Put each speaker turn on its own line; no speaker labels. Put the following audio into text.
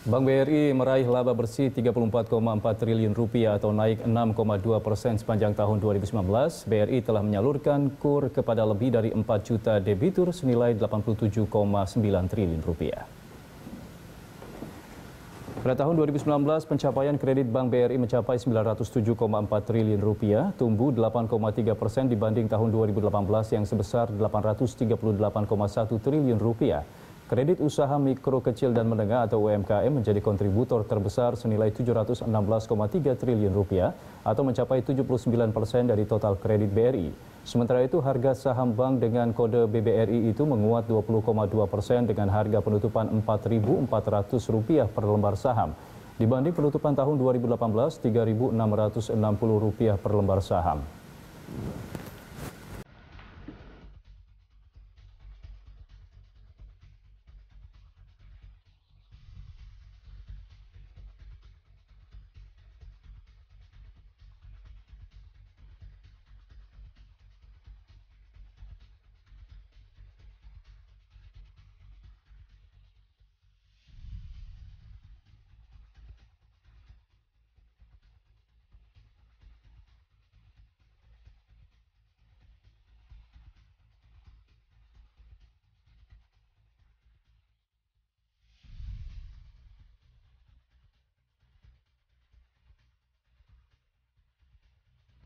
Bank BRI meraih laba bersih 34,4 triliun rupiah atau naik 6,2 persen sepanjang tahun 2019. BRI telah menyalurkan kur kepada lebih dari 4 juta debitur senilai 87,9 triliun rupiah. Pada tahun 2019, pencapaian kredit Bank BRI mencapai 907,4 triliun rupiah, tumbuh 8,3 persen dibanding tahun 2018 yang sebesar 838,1 triliun rupiah. Kredit usaha mikro kecil dan menengah atau UMKM menjadi kontributor terbesar senilai 716,3 triliun rupiah atau mencapai 79 persen dari total kredit BRI. Sementara itu harga saham bank dengan kode BBRI itu menguat 20,2 persen dengan harga penutupan Rp4.400 per lembar saham. Dibanding penutupan tahun 2018, Rp3.660 per lembar saham.